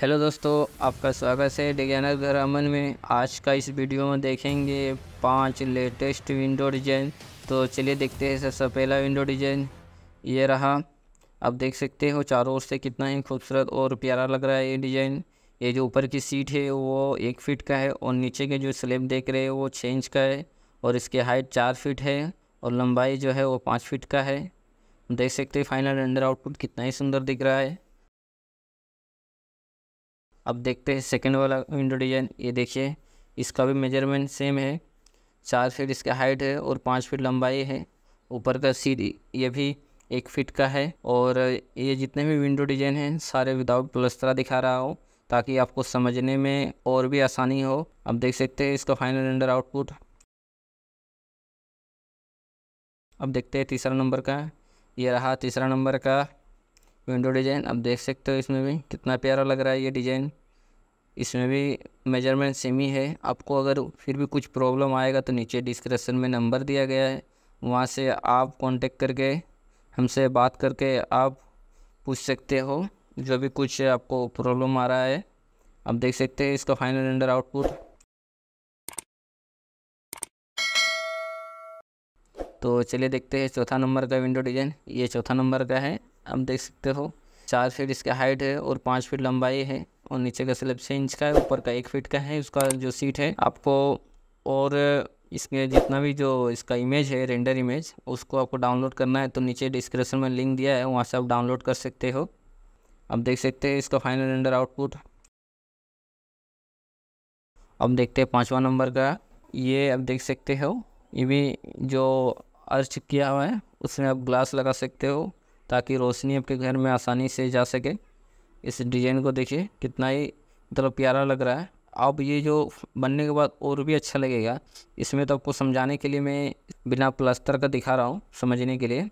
hello दोस्तों आपका स्वागत है डिजाइनर अमन में आज का इस वीडियो में देखेंगे पांच लेटेस्ट विंडो डिजाइन तो चलिए देखते हैं सबसे पहला विंडो डिजाइन ये रहा आप देख सकते हो चारों ओर से कितना ही खूबसूरत और प्यारा लग रहा है ये डिज़ाइन ये जो ऊपर की सीट है वो एक फ़ीट का है और नीचे के जो स्लेब देख रहे हैं वो छः इंच का है और इसकी हाइट चार फिट है और लंबाई जो है वो पाँच फिट का है देख सकते हैं फाइनल अंडर आउटपुट कितना ही सुंदर दिख रहा है अब देखते हैं सेकेंड वाला विंडो डिजाइन ये देखिए इसका भी मेजरमेंट सेम है चार फीट इसका हाइट है और पाँच फीट लंबाई है ऊपर का सीट ये भी एक फीट का है और ये जितने भी विंडो डिजाइन हैं सारे विदाउट प्लस्तरा दिखा रहा हो ताकि आपको समझने में और भी आसानी हो अब देख सकते हैं इसका फाइनल रेंडर आउटपुट अब देखते हैं तीसरा नंबर का ये रहा तीसरा नंबर का विंडो डिज़ाइन अब देख सकते हो इसमें भी कितना प्यारा लग रहा है ये डिज़ाइन इसमें भी मेजरमेंट सेम ही है आपको अगर फिर भी कुछ प्रॉब्लम आएगा तो नीचे डिस्क्रिप्शन में नंबर दिया गया है वहाँ से आप कांटेक्ट करके हमसे बात करके आप पूछ सकते हो जो भी कुछ आपको प्रॉब्लम आ रहा है आप देख सकते हैं इसका फाइनल रेंडर आउटपुट तो चलिए देखते हैं चौथा नंबर का विंडो डिजाइन ये चौथा नंबर का है आप देख सकते हो चार फीट इसका हाइट है और पाँच फीट लंबाई है और नीचे का स्लेब छः इंच का है ऊपर का एक फीट का है उसका जो सीट है आपको और इसमें जितना भी जो इसका इमेज है रेंडर इमेज उसको आपको डाउनलोड करना है तो नीचे डिस्क्रिप्शन में लिंक दिया है वहाँ से आप डाउनलोड कर सकते हो आप देख सकते हैं इसका फाइनल रेंडर आउटपुट अब देखते हैं पाँचवा नंबर का ये आप देख सकते हो ये भी जो अर्च किया हुआ है उसमें आप ग्लास लगा सकते हो ताकि रोशनी आपके घर में आसानी से जा सके इस डिज़ाइन को देखिए कितना ही मतलब प्यारा लग रहा है अब ये जो बनने के बाद और भी अच्छा लगेगा इसमें तो आपको समझाने के लिए मैं बिना प्लास्टर का दिखा रहा हूँ समझने के लिए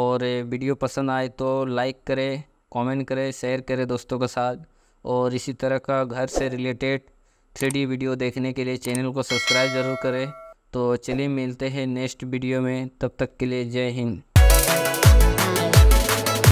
और वीडियो पसंद आए तो लाइक करें कमेंट करें शेयर करें दोस्तों के साथ और इसी तरह का घर से रिलेटेड थ्री वीडियो देखने के लिए चैनल को सब्सक्राइब ज़रूर करें तो चलिए मिलते हैं नेक्स्ट वीडियो में तब तक के लिए जय हिंद